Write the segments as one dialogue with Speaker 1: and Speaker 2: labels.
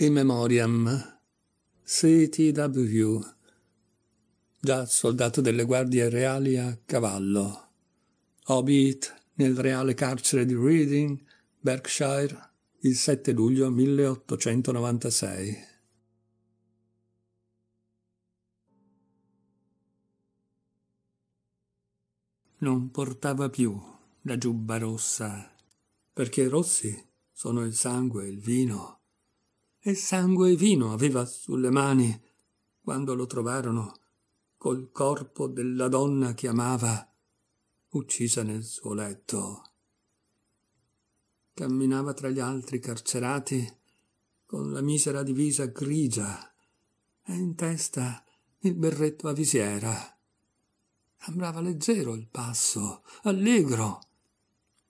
Speaker 1: in memoriam CTW già soldato delle guardie reali a cavallo Hobbit nel reale carcere di Reading, Berkshire, il 7 luglio 1896. Non portava più la giubba rossa, perché i rossi sono il sangue, il vino, e sangue e vino aveva sulle mani quando lo trovarono col corpo della donna che amava uccisa nel suo letto. Camminava tra gli altri carcerati con la misera divisa grigia e in testa il berretto a visiera. Sembrava leggero il passo, allegro,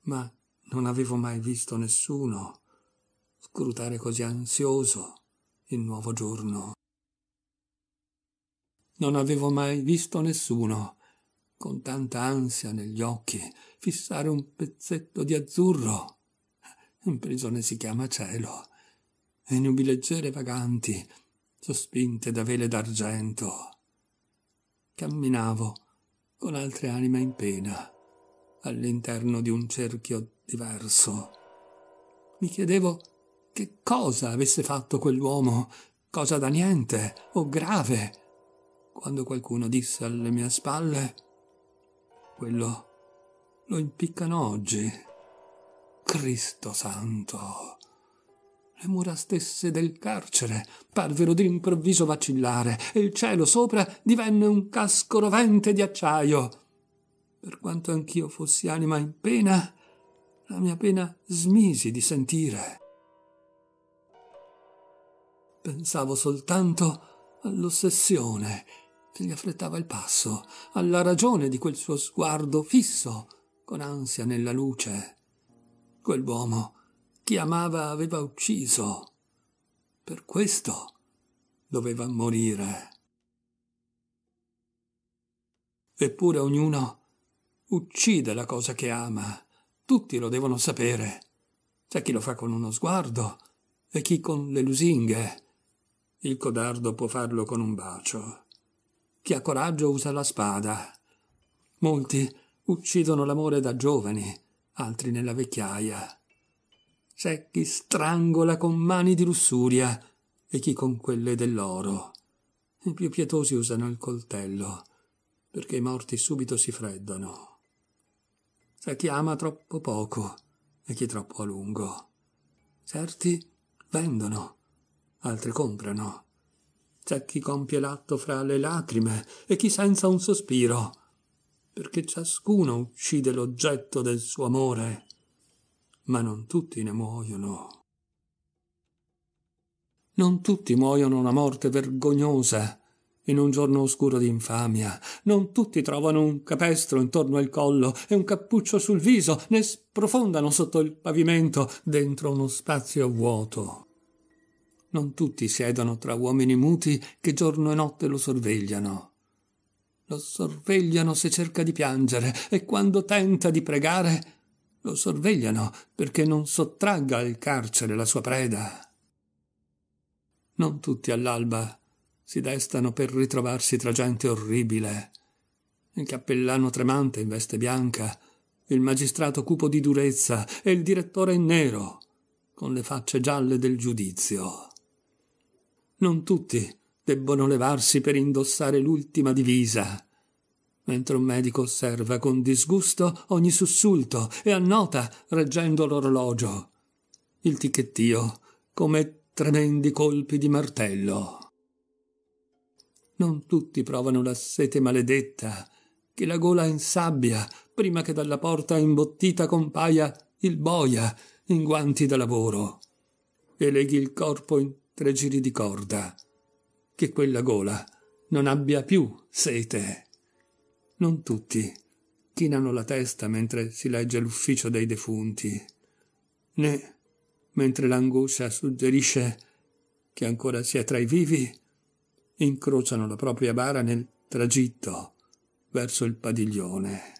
Speaker 1: ma non avevo mai visto nessuno scrutare così ansioso il nuovo giorno. Non avevo mai visto nessuno, con tanta ansia negli occhi, fissare un pezzetto di azzurro. In prigione si chiama cielo, e nubi leggere vaganti, sospinte da vele d'argento. Camminavo con altre anime in pena, all'interno di un cerchio diverso. Mi chiedevo che cosa avesse fatto quell'uomo? Cosa da niente o grave? Quando qualcuno disse alle mie spalle quello lo impiccano oggi. Cristo santo! Le mura stesse del carcere parvero d'improvviso vacillare e il cielo sopra divenne un casco rovente di acciaio. Per quanto anch'io fossi anima in pena, la mia pena smisi di sentire. Pensavo soltanto all'ossessione che gli affrettava il passo, alla ragione di quel suo sguardo fisso, con ansia nella luce. Quell'uomo che amava aveva ucciso. Per questo doveva morire. Eppure ognuno uccide la cosa che ama. Tutti lo devono sapere. C'è chi lo fa con uno sguardo e chi con le lusinghe. Il codardo può farlo con un bacio. Chi ha coraggio usa la spada. Molti uccidono l'amore da giovani, altri nella vecchiaia. C'è chi strangola con mani di lussuria e chi con quelle dell'oro. I più pietosi usano il coltello, perché i morti subito si freddano. C'è chi ama troppo poco e chi troppo a lungo. Certi vendono altri comprano. C'è chi compie l'atto fra le lacrime e chi senza un sospiro, perché ciascuno uccide l'oggetto del suo amore, ma non tutti ne muoiono. Non tutti muoiono una morte vergognosa in un giorno oscuro di infamia. Non tutti trovano un capestro intorno al collo e un cappuccio sul viso, né sprofondano sotto il pavimento dentro uno spazio vuoto. Non tutti siedono tra uomini muti che giorno e notte lo sorvegliano. Lo sorvegliano se cerca di piangere e quando tenta di pregare lo sorvegliano perché non sottragga al carcere la sua preda. Non tutti all'alba si destano per ritrovarsi tra gente orribile. Il cappellano tremante in veste bianca, il magistrato cupo di durezza e il direttore in nero, con le facce gialle del giudizio non tutti debbono levarsi per indossare l'ultima divisa. Mentre un medico osserva con disgusto ogni sussulto e annota reggendo l'orologio. Il ticchettio come tremendi colpi di martello. Non tutti provano la sete maledetta che la gola insabbia prima che dalla porta imbottita compaia il boia in guanti da lavoro e leghi il corpo in tre giri di corda, che quella gola non abbia più sete. Non tutti chinano la testa mentre si legge l'ufficio dei defunti, né mentre l'angoscia suggerisce che ancora sia tra i vivi, incrociano la propria bara nel tragitto verso il padiglione.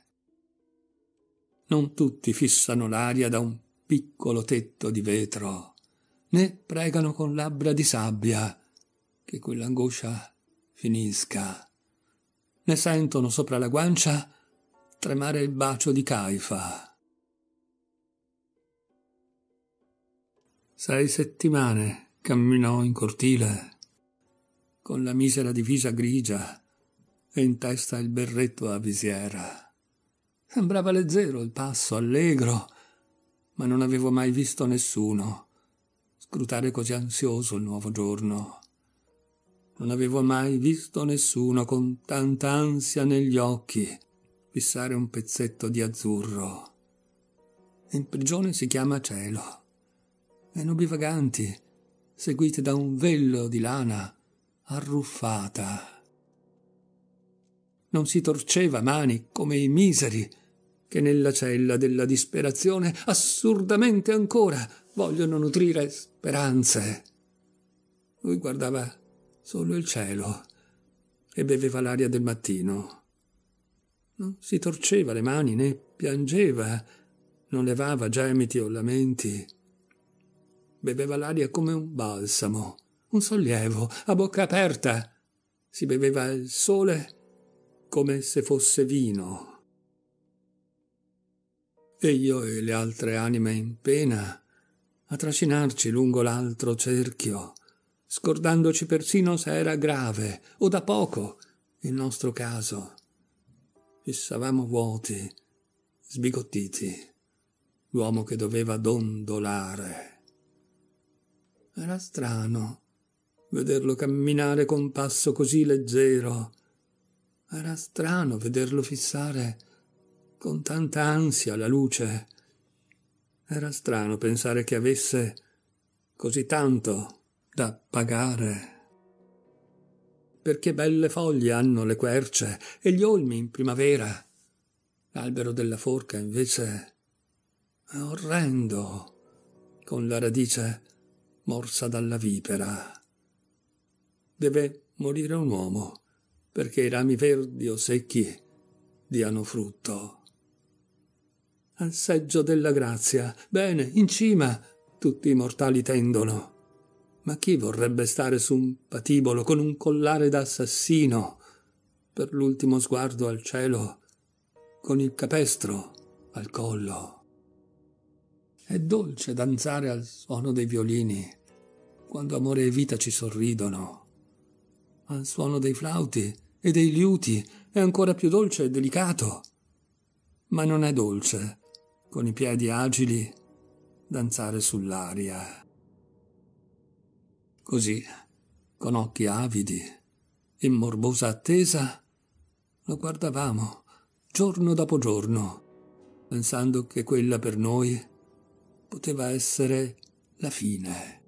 Speaker 1: Non tutti fissano l'aria da un piccolo tetto di vetro né pregano con labbra di sabbia che quell'angoscia finisca, né sentono sopra la guancia tremare il bacio di Caifa. Sei settimane camminò in cortile, con la misera divisa grigia e in testa il berretto a visiera. Sembrava leggero il passo, allegro, ma non avevo mai visto nessuno scrutare così ansioso il nuovo giorno. Non avevo mai visto nessuno con tanta ansia negli occhi fissare un pezzetto di azzurro. In prigione si chiama cielo. E nubi vaganti, seguite da un vello di lana arruffata. Non si torceva mani come i miseri che nella cella della disperazione assurdamente ancora vogliono nutrire speranze. Lui guardava solo il cielo e beveva l'aria del mattino. Non si torceva le mani né piangeva, non levava gemiti o lamenti. Beveva l'aria come un balsamo, un sollievo, a bocca aperta. Si beveva il sole come se fosse vino. E io e le altre anime in pena a trascinarci lungo l'altro cerchio, scordandoci persino se era grave o da poco il nostro caso. Fissavamo vuoti, sbigottiti, l'uomo che doveva dondolare. Era strano vederlo camminare con passo così leggero. Era strano vederlo fissare con tanta ansia la luce era strano pensare che avesse così tanto da pagare. Perché belle foglie hanno le querce e gli olmi in primavera. L'albero della forca invece è orrendo, con la radice morsa dalla vipera. Deve morire un uomo perché i rami verdi o secchi diano frutto al seggio della grazia. Bene, in cima tutti i mortali tendono. Ma chi vorrebbe stare su un patibolo con un collare da assassino, per l'ultimo sguardo al cielo, con il capestro al collo? È dolce danzare al suono dei violini, quando amore e vita ci sorridono. Al suono dei flauti e dei liuti è ancora più dolce e delicato. Ma non è dolce con i piedi agili, danzare sull'aria. Così, con occhi avidi, in morbosa attesa, lo guardavamo giorno dopo giorno, pensando che quella per noi poteva essere la fine.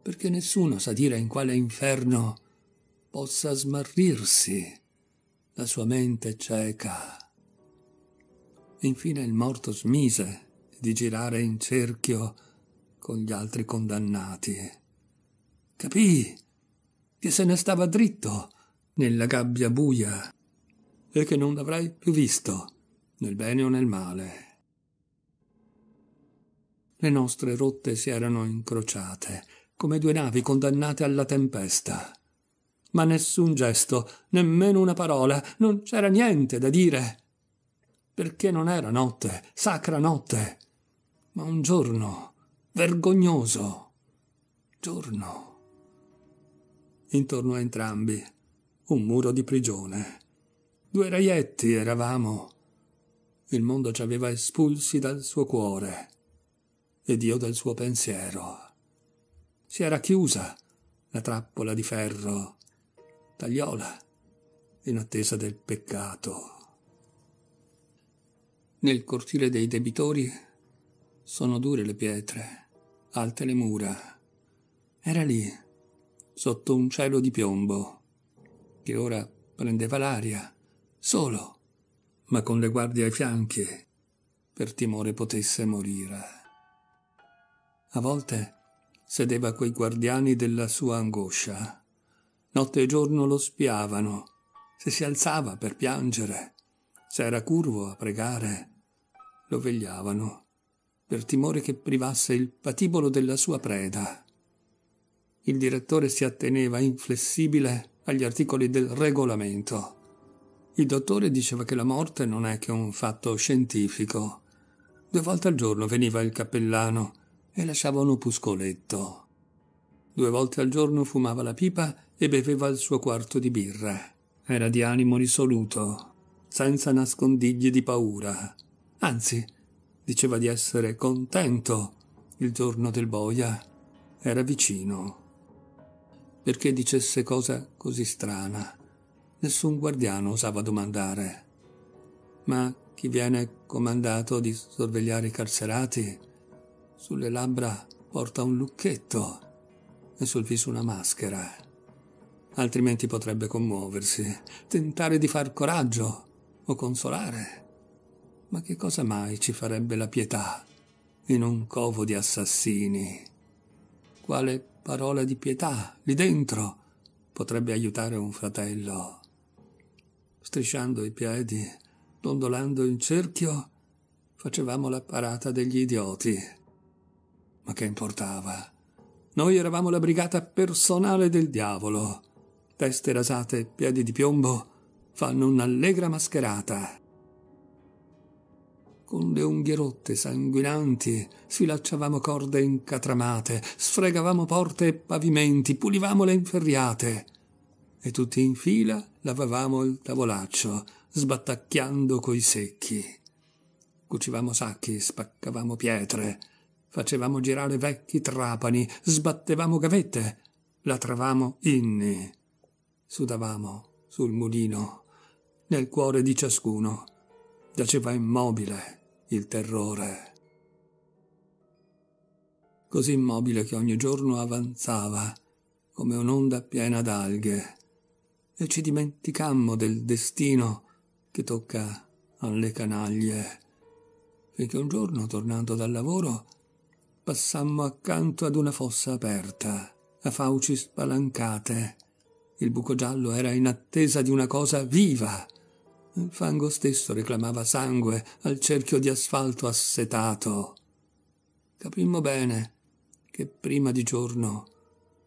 Speaker 1: Perché nessuno sa dire in quale inferno possa smarrirsi la sua mente cieca e infine il morto smise di girare in cerchio con gli altri condannati. Capì che se ne stava dritto nella gabbia buia e che non l'avrei più visto, nel bene o nel male. Le nostre rotte si erano incrociate, come due navi condannate alla tempesta. Ma nessun gesto, nemmeno una parola, non c'era niente da dire perché non era notte, sacra notte, ma un giorno vergognoso giorno. Intorno a entrambi un muro di prigione. Due raietti eravamo. Il mondo ci aveva espulsi dal suo cuore ed io dal suo pensiero. Si era chiusa la trappola di ferro, tagliola, in attesa del peccato. Nel cortile dei debitori sono dure le pietre, alte le mura. Era lì, sotto un cielo di piombo, che ora prendeva l'aria, solo, ma con le guardie ai fianchi, per timore potesse morire. A volte sedeva coi guardiani della sua angoscia. Notte e giorno lo spiavano, se si alzava per piangere, S'era curvo a pregare. Lo vegliavano, per timore che privasse il patibolo della sua preda. Il direttore si atteneva inflessibile agli articoli del regolamento. Il dottore diceva che la morte non è che un fatto scientifico. Due volte al giorno veniva il cappellano e lasciava un opuscoletto. Due volte al giorno fumava la pipa e beveva il suo quarto di birra. Era di animo risoluto, senza nascondigli di paura. Anzi, diceva di essere contento. Il giorno del boia era vicino. Perché dicesse cosa così strana? Nessun guardiano osava domandare. Ma chi viene comandato di sorvegliare i carcerati? Sulle labbra porta un lucchetto e sul viso una maschera. Altrimenti potrebbe commuoversi, tentare di far coraggio, o consolare. Ma che cosa mai ci farebbe la pietà in un covo di assassini? Quale parola di pietà lì dentro potrebbe aiutare un fratello? Strisciando i piedi, dondolando in cerchio, facevamo la parata degli idioti. Ma che importava? Noi eravamo la brigata personale del diavolo, teste rasate e piedi di piombo fanno un'allegra mascherata. Con le unghie rotte, sanguinanti, sfilacciavamo corde incatramate, sfregavamo porte e pavimenti, pulivamo le inferriate. E tutti in fila lavavamo il tavolaccio, sbattacchiando coi secchi. Cucivamo sacchi, spaccavamo pietre, facevamo girare vecchi trapani, sbattevamo gavette, latravamo inni, sudavamo sul mulino nel cuore di ciascuno giaceva immobile il terrore. Così immobile che ogni giorno avanzava come un'onda piena d'alghe e ci dimenticammo del destino che tocca alle canaglie, finché un giorno, tornando dal lavoro, passammo accanto ad una fossa aperta, a fauci spalancate. Il buco giallo era in attesa di una cosa viva il fango stesso reclamava sangue al cerchio di asfalto assetato. Capimmo bene che prima di giorno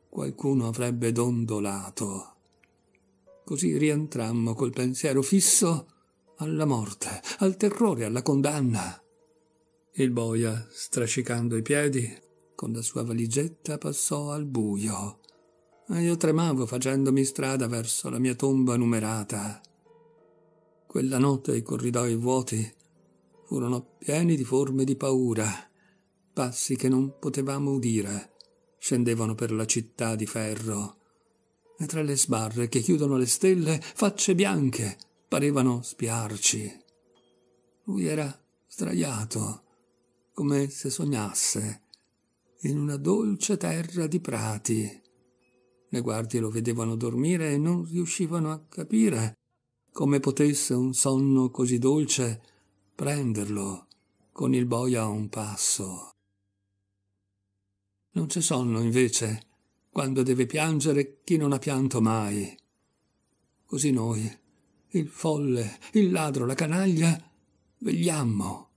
Speaker 1: qualcuno avrebbe dondolato. Così rientrammo col pensiero fisso alla morte, al terrore, alla condanna. Il boia, strascicando i piedi, con la sua valigetta passò al buio. E io tremavo facendomi strada verso la mia tomba numerata. Quella notte i corridoi vuoti furono pieni di forme di paura, passi che non potevamo udire scendevano per la città di ferro, e tra le sbarre che chiudono le stelle facce bianche parevano spiarci. Lui era sdraiato, come se sognasse, in una dolce terra di prati. Le guardie lo vedevano dormire e non riuscivano a capire come potesse un sonno così dolce prenderlo con il boia a un passo. Non c'è sonno, invece, quando deve piangere chi non ha pianto mai. Così noi, il folle, il ladro, la canaglia, vegliammo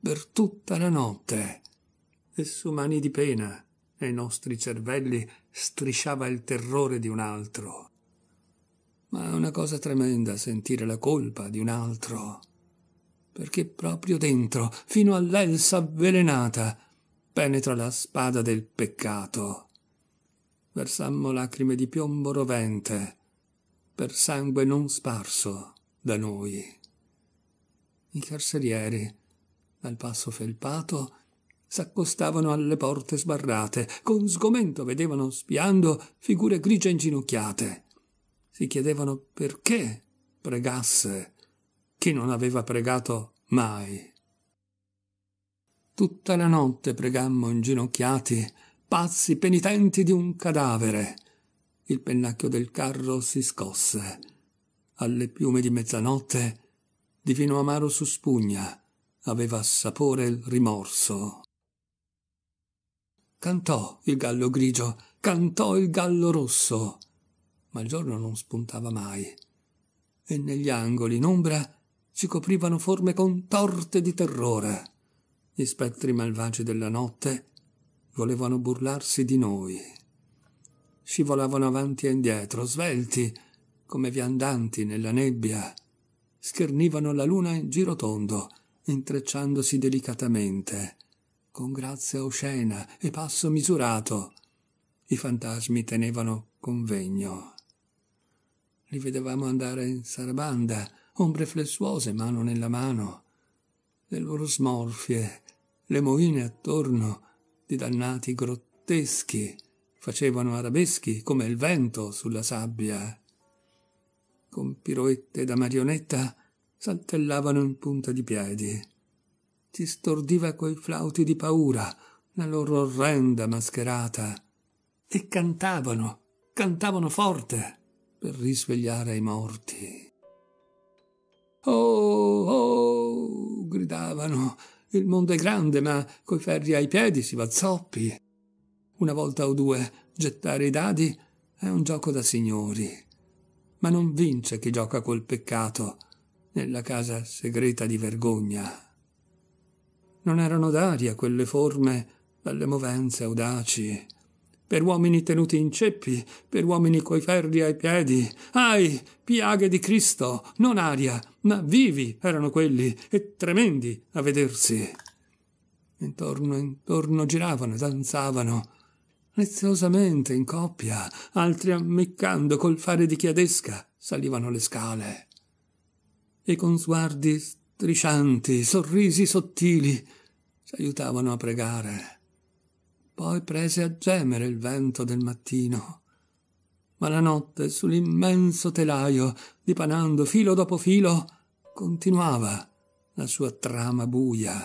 Speaker 1: per tutta la notte. E su mani di pena, nei nostri cervelli, strisciava il terrore di un altro. Ma è una cosa tremenda sentire la colpa di un altro. Perché proprio dentro, fino all'elsa avvelenata, penetra la spada del peccato. Versammo lacrime di piombo rovente, per sangue non sparso da noi. I carcerieri, dal passo felpato, s'accostavano alle porte sbarrate, con sgomento vedevano, spiando, figure grigie inginocchiate si chiedevano perché pregasse chi non aveva pregato mai. Tutta la notte pregammo inginocchiati, pazzi penitenti di un cadavere. Il pennacchio del carro si scosse. Alle piume di mezzanotte, di vino amaro su spugna, aveva sapore il rimorso. Cantò il gallo grigio, cantò il gallo rosso ma il giorno non spuntava mai. E negli angoli, in ombra, si coprivano forme contorte di terrore. Gli spettri malvagi della notte volevano burlarsi di noi. Scivolavano avanti e indietro, svelti, come viandanti nella nebbia. Schernivano la luna in giro tondo, intrecciandosi delicatamente, con grazia oscena e passo misurato. I fantasmi tenevano convegno. Li vedevamo andare in sarabanda, ombre flessuose mano nella mano. Le loro smorfie, le moine attorno, di dannati grotteschi, facevano arabeschi come il vento sulla sabbia. Con piroette da marionetta saltellavano in punta di piedi. Ci stordiva coi flauti di paura la loro orrenda mascherata. E cantavano, cantavano forte per risvegliare i morti. Oh, oh, gridavano, il mondo è grande, ma coi ferri ai piedi si va zoppi. Una volta o due gettare i dadi è un gioco da signori, ma non vince chi gioca col peccato nella casa segreta di vergogna. Non erano d'aria quelle forme dalle movenze audaci, per uomini tenuti in ceppi, per uomini coi ferri ai piedi. Ahi, piaghe di Cristo, non aria, ma vivi erano quelli e tremendi a vedersi. Intorno intorno giravano e danzavano, leziosamente in coppia, altri ammiccando col fare di chiadesca salivano le scale. E con sguardi striscianti, sorrisi sottili, aiutavano a pregare poi prese a gemere il vento del mattino. Ma la notte sull'immenso telaio, dipanando filo dopo filo, continuava la sua trama buia.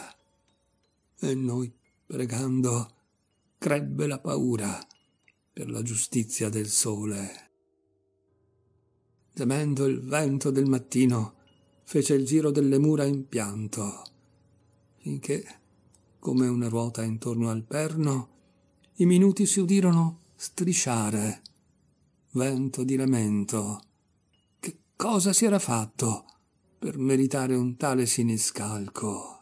Speaker 1: E noi, pregando, crebbe la paura per la giustizia del sole. Temendo il vento del mattino, fece il giro delle mura in pianto, finché, come una ruota intorno al perno, i minuti si udirono strisciare. Vento di lamento. Che cosa si era fatto per meritare un tale siniscalco?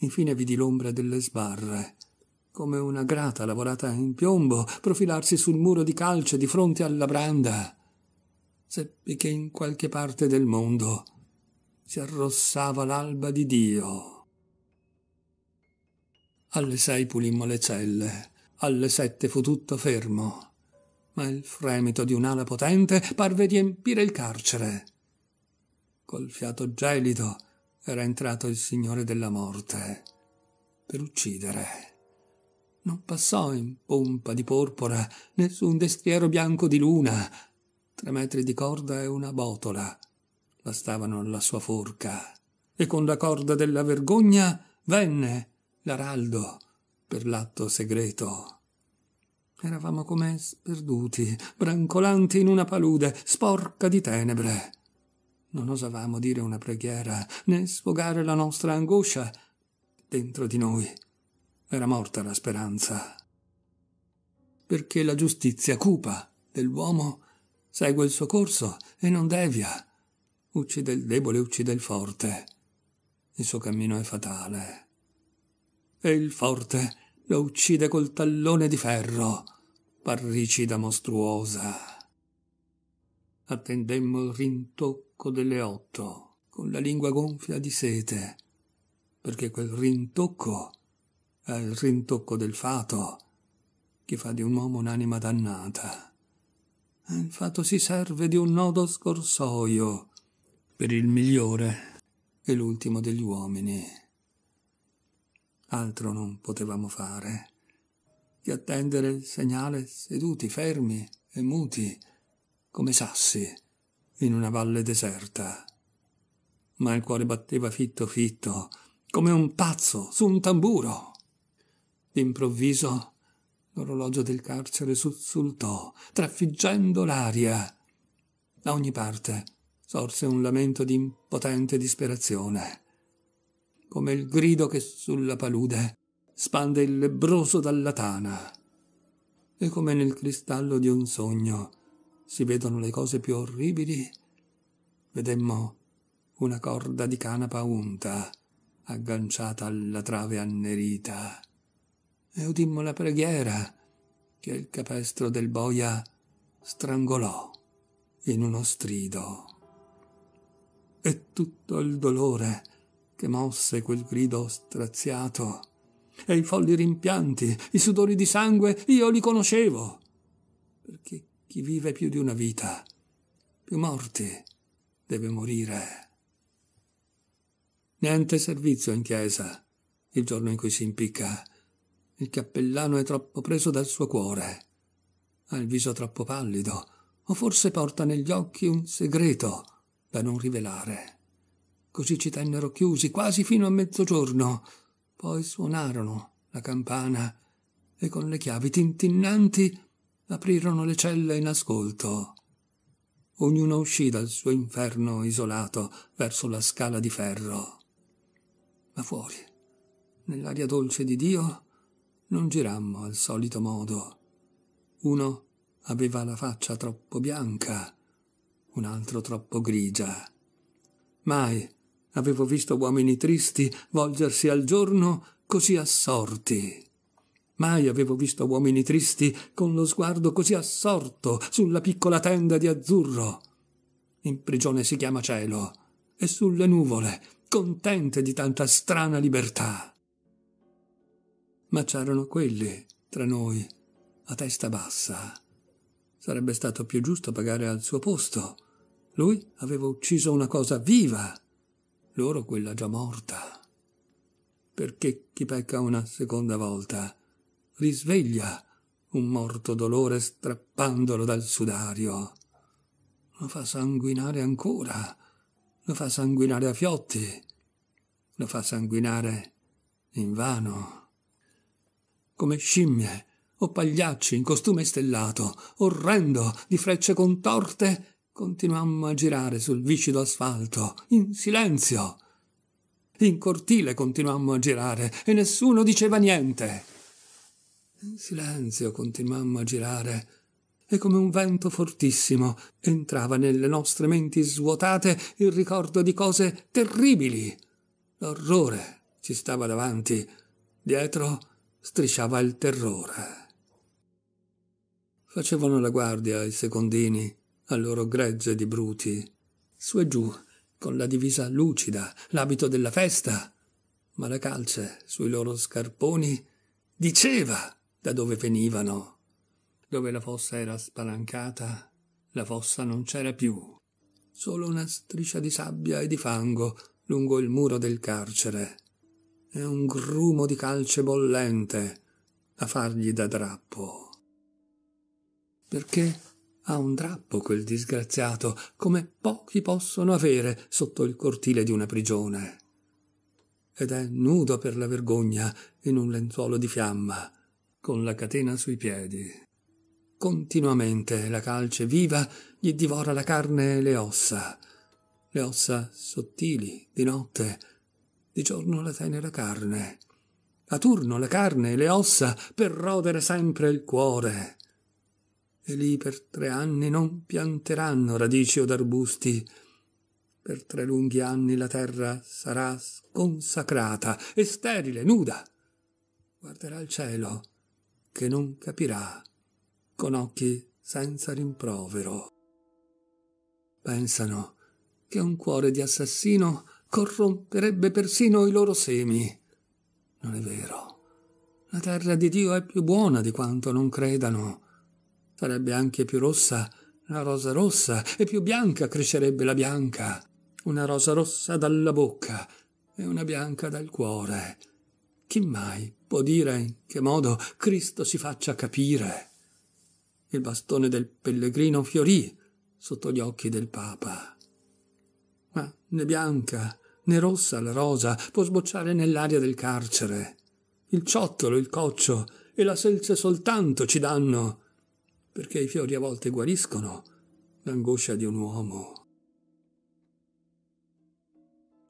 Speaker 1: Infine vidi l'ombra delle sbarre, come una grata lavorata in piombo, profilarsi sul muro di calce di fronte alla branda. Seppi che in qualche parte del mondo si arrossava l'alba di Dio. Alle sei pulimmo le celle, alle sette fu tutto fermo, ma il fremito di un'ala potente parve riempire il carcere. Col fiato gelido era entrato il signore della morte per uccidere. Non passò in pompa di porpora nessun destriero bianco di luna. Tre metri di corda e una botola bastavano alla sua forca. E con la corda della vergogna venne l'araldo per l'atto segreto. Eravamo come sperduti, brancolanti in una palude, sporca di tenebre. Non osavamo dire una preghiera, né sfogare la nostra angoscia. Dentro di noi era morta la speranza. Perché la giustizia cupa dell'uomo segue il suo corso e non devia. Uccide il debole, uccide il forte. Il suo cammino è fatale e il forte lo uccide col tallone di ferro, parricida mostruosa. Attendemmo il rintocco delle otto, con la lingua gonfia di sete, perché quel rintocco è il rintocco del fato, che fa di un uomo un'anima dannata. E il fato si serve di un nodo scorsoio per il migliore e l'ultimo degli uomini. Altro non potevamo fare che attendere il segnale seduti, fermi e muti, come sassi, in una valle deserta. Ma il cuore batteva fitto fitto, come un pazzo su un tamburo. D'improvviso l'orologio del carcere sussultò, trafiggendo l'aria. Da ogni parte sorse un lamento di impotente disperazione come il grido che sulla palude spande il lebbroso dalla tana. E come nel cristallo di un sogno si vedono le cose più orribili, vedemmo una corda di canapa unta agganciata alla trave annerita. E udimmo la preghiera che il capestro del boia strangolò in uno strido. E tutto il dolore che mosse quel grido straziato. E i folli rimpianti, i sudori di sangue, io li conoscevo. Perché chi vive più di una vita, più morti, deve morire. Niente servizio in chiesa il giorno in cui si impicca. Il cappellano è troppo preso dal suo cuore. Ha il viso troppo pallido, o forse porta negli occhi un segreto da non rivelare. Così ci tennero chiusi quasi fino a mezzogiorno. Poi suonarono la campana e con le chiavi tintinnanti aprirono le celle in ascolto. Ognuno uscì dal suo inferno isolato verso la scala di ferro. Ma fuori, nell'aria dolce di Dio, non girammo al solito modo. Uno aveva la faccia troppo bianca, un altro troppo grigia. Mai Avevo visto uomini tristi volgersi al giorno così assorti. Mai avevo visto uomini tristi con lo sguardo così assorto sulla piccola tenda di azzurro. In prigione si chiama cielo e sulle nuvole, contente di tanta strana libertà. Ma c'erano quelli tra noi, a testa bassa. Sarebbe stato più giusto pagare al suo posto. Lui aveva ucciso una cosa viva loro quella già morta. Perché chi pecca una seconda volta risveglia un morto dolore strappandolo dal sudario. Lo fa sanguinare ancora, lo fa sanguinare a fiotti, lo fa sanguinare invano. Come scimmie o pagliacci in costume stellato, orrendo, di frecce contorte, Continuammo a girare sul viscido asfalto, in silenzio. In cortile continuammo a girare e nessuno diceva niente. In silenzio continuammo a girare e come un vento fortissimo entrava nelle nostre menti svuotate il ricordo di cose terribili. L'orrore ci stava davanti, dietro strisciava il terrore. Facevano la guardia i secondini al loro gregge di bruti, su e giù, con la divisa lucida, l'abito della festa, ma la calce sui loro scarponi diceva da dove venivano. Dove la fossa era spalancata, la fossa non c'era più, solo una striscia di sabbia e di fango lungo il muro del carcere e un grumo di calce bollente a fargli da drappo. Perché ha un drappo quel disgraziato, come pochi possono avere sotto il cortile di una prigione. Ed è nudo per la vergogna in un lenzuolo di fiamma, con la catena sui piedi. Continuamente la calce viva gli divora la carne e le ossa, le ossa sottili di notte, di giorno la tenera carne. A turno la carne e le ossa per rodere sempre il cuore e lì per tre anni non pianteranno radici od arbusti. Per tre lunghi anni la terra sarà sconsacrata e sterile, nuda. Guarderà il cielo, che non capirà, con occhi senza rimprovero. Pensano che un cuore di assassino corromperebbe persino i loro semi. Non è vero. La terra di Dio è più buona di quanto non credano. Sarebbe anche più rossa la rosa rossa e più bianca crescerebbe la bianca. Una rosa rossa dalla bocca e una bianca dal cuore. Chi mai può dire in che modo Cristo si faccia capire? Il bastone del pellegrino fiorì sotto gli occhi del Papa. Ma né bianca né rossa la rosa può sbocciare nell'aria del carcere. Il ciottolo, il coccio e la selce soltanto ci danno perché i fiori a volte guariscono l'angoscia di un uomo.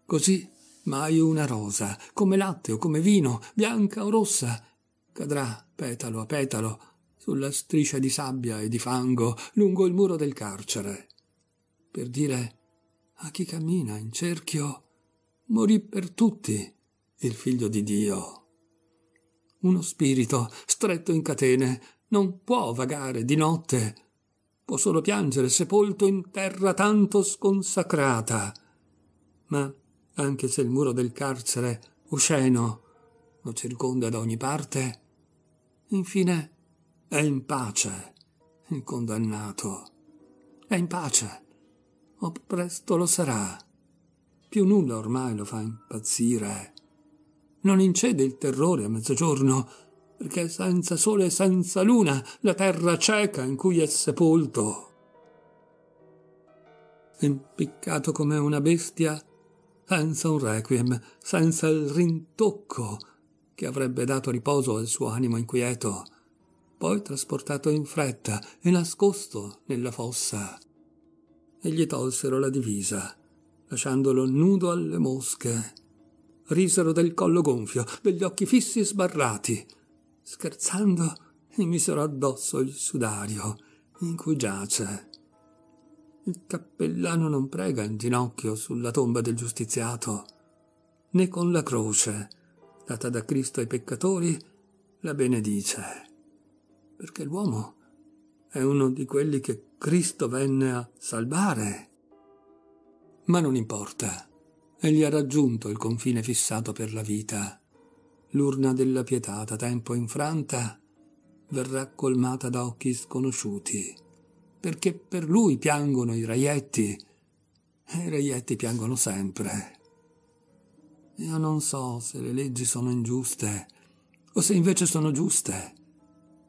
Speaker 1: Così mai una rosa, come latte o come vino, bianca o rossa, cadrà petalo a petalo sulla striscia di sabbia e di fango lungo il muro del carcere, per dire a chi cammina in cerchio morì per tutti il figlio di Dio. Uno spirito stretto in catene non può vagare di notte, può solo piangere sepolto in terra tanto sconsacrata. Ma anche se il muro del carcere, osceno, lo circonda da ogni parte, infine è in pace il condannato. È in pace, o presto lo sarà. Più nulla ormai lo fa impazzire. Non incede il terrore a mezzogiorno, perché senza sole e senza luna la terra cieca in cui è sepolto. Impiccato come una bestia, senza un requiem, senza il rintocco che avrebbe dato riposo al suo animo inquieto, poi trasportato in fretta e nascosto nella fossa. E gli tolsero la divisa, lasciandolo nudo alle mosche. Risero del collo gonfio, degli occhi fissi sbarrati, scherzando, gli misero addosso il sudario in cui giace. Il cappellano non prega in ginocchio sulla tomba del giustiziato, né con la croce, data da Cristo ai peccatori, la benedice, perché l'uomo è uno di quelli che Cristo venne a salvare. Ma non importa, egli ha raggiunto il confine fissato per la vita l'urna della pietà da tempo infranta verrà colmata da occhi sconosciuti, perché per lui piangono i raietti, e i raietti piangono sempre. Io non so se le leggi sono ingiuste, o se invece sono giuste.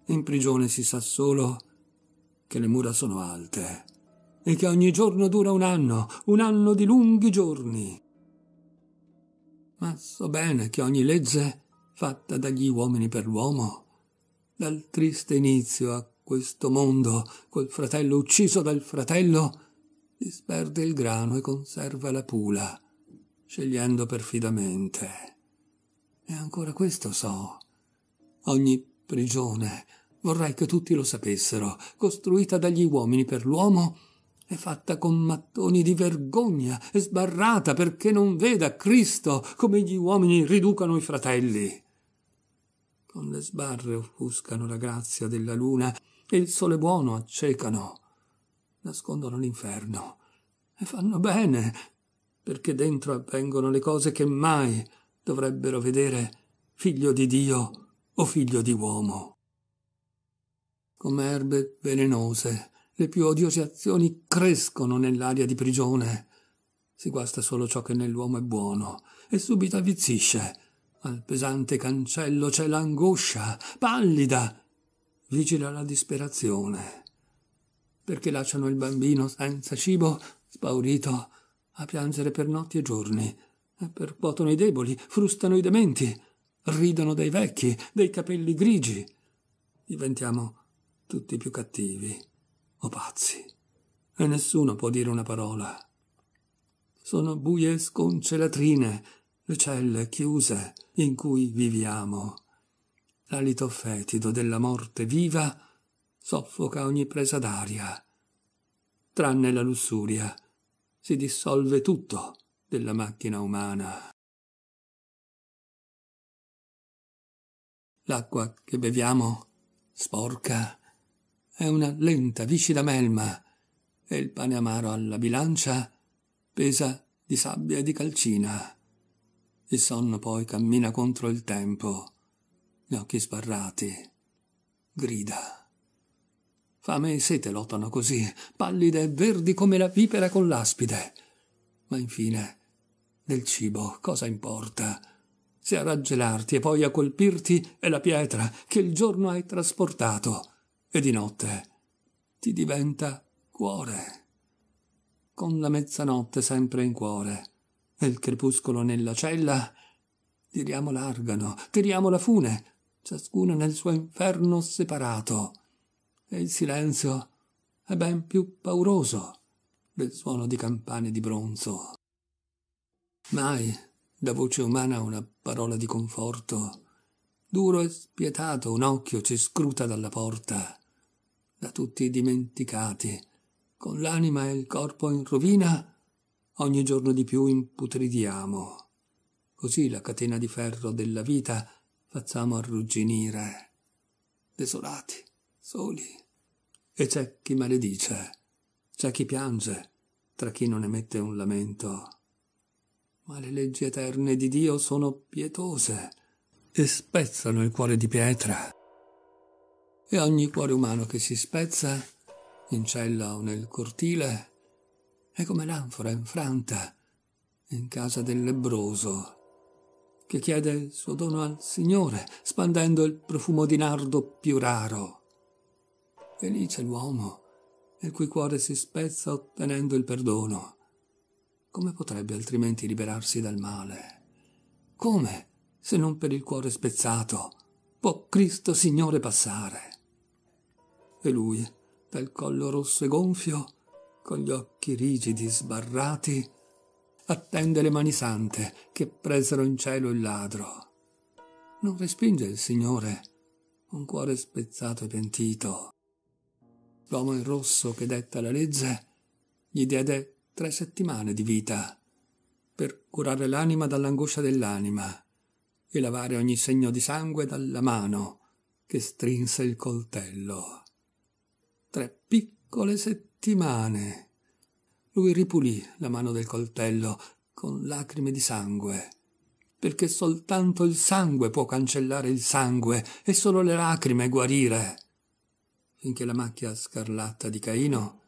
Speaker 1: In prigione si sa solo che le mura sono alte, e che ogni giorno dura un anno, un anno di lunghi giorni. Ma so bene che ogni legge fatta dagli uomini per l'uomo, dal triste inizio a questo mondo, col fratello ucciso dal fratello, disperde il grano e conserva la pula, scegliendo perfidamente. E ancora questo so. Ogni prigione, vorrei che tutti lo sapessero, costruita dagli uomini per l'uomo, è fatta con mattoni di vergogna e sbarrata perché non veda Cristo come gli uomini riducano i fratelli con le sbarre offuscano la grazia della luna e il sole buono accecano, nascondono l'inferno e fanno bene, perché dentro avvengono le cose che mai dovrebbero vedere figlio di Dio o figlio di uomo. Come erbe velenose, le più odiose azioni crescono nell'aria di prigione. Si guasta solo ciò che nell'uomo è buono e subito avvizzisce al pesante cancello c'è l'angoscia, pallida. Vigila la disperazione. Perché lasciano il bambino senza cibo, spaurito, a piangere per notti e giorni. e Percuotono i deboli, frustano i dementi, ridono dei vecchi, dei capelli grigi. Diventiamo tutti più cattivi o pazzi. E nessuno può dire una parola. Sono buie sconce latrine le celle chiuse in cui viviamo. L'alito fetido della morte viva soffoca ogni presa d'aria. Tranne la lussuria, si dissolve tutto della macchina umana. L'acqua che beviamo, sporca, è una lenta, viscida melma, e il pane amaro alla bilancia pesa di sabbia e di calcina. Il sonno poi cammina contro il tempo, gli occhi sbarrati, grida. Fame e sete lottano così, pallide e verdi come la vipera con l'aspide. Ma infine, del cibo cosa importa? Se a raggelarti e poi a colpirti è la pietra che il giorno hai trasportato, e di notte ti diventa cuore. Con la mezzanotte sempre in cuore e il crepuscolo nella cella. Tiriamo l'argano, tiriamo la fune, ciascuno nel suo inferno separato. E il silenzio è ben più pauroso del suono di campane di bronzo. Mai da voce umana una parola di conforto. Duro e spietato un occhio ci scruta dalla porta. Da tutti dimenticati, con l'anima e il corpo in rovina, ogni giorno di più imputridiamo. Così la catena di ferro della vita facciamo arrugginire. Desolati, soli. E c'è chi maledice, c'è chi piange, tra chi non emette un lamento. Ma le leggi eterne di Dio sono pietose e spezzano il cuore di pietra. E ogni cuore umano che si spezza, in cella o nel cortile, è come l'anfora infranta in casa del lebroso che chiede il suo dono al Signore, spandendo il profumo di nardo più raro. Felice l'uomo il cui cuore si spezza ottenendo il perdono. Come potrebbe altrimenti liberarsi dal male? Come, se non per il cuore spezzato, può Cristo Signore passare? E lui, dal collo rosso e gonfio, con gli occhi rigidi sbarrati, attende le mani sante che presero in cielo il ladro. Non respinge il Signore un cuore spezzato e pentito. L'uomo in rosso che detta la legge gli diede tre settimane di vita per curare l'anima dall'angoscia dell'anima e lavare ogni segno di sangue dalla mano che strinse il coltello. Tre piccole settimane settimane. Lui ripulì la mano del coltello con lacrime di sangue, perché soltanto il sangue può cancellare il sangue e solo le lacrime guarire. Finché la macchia scarlatta di Caino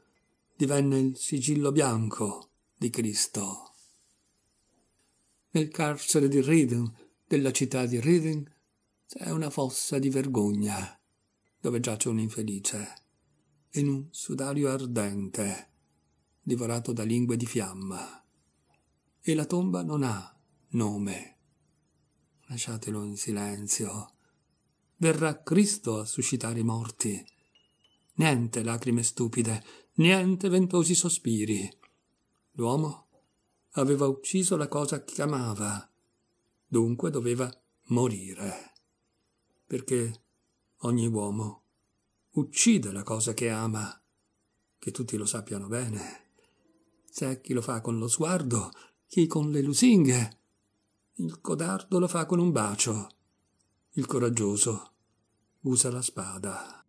Speaker 1: divenne il sigillo bianco di Cristo. Nel carcere di Reading, della città di Reading, c'è una fossa di vergogna, dove giace un infelice in un sudario ardente, divorato da lingue di fiamma. E la tomba non ha nome. Lasciatelo in silenzio. Verrà Cristo a suscitare i morti. Niente lacrime stupide, niente ventosi sospiri. L'uomo aveva ucciso la cosa che amava, dunque doveva morire. Perché ogni uomo uccide la cosa che ama, che tutti lo sappiano bene. C'è chi lo fa con lo sguardo, chi con le lusinghe. Il codardo lo fa con un bacio. Il coraggioso usa la spada.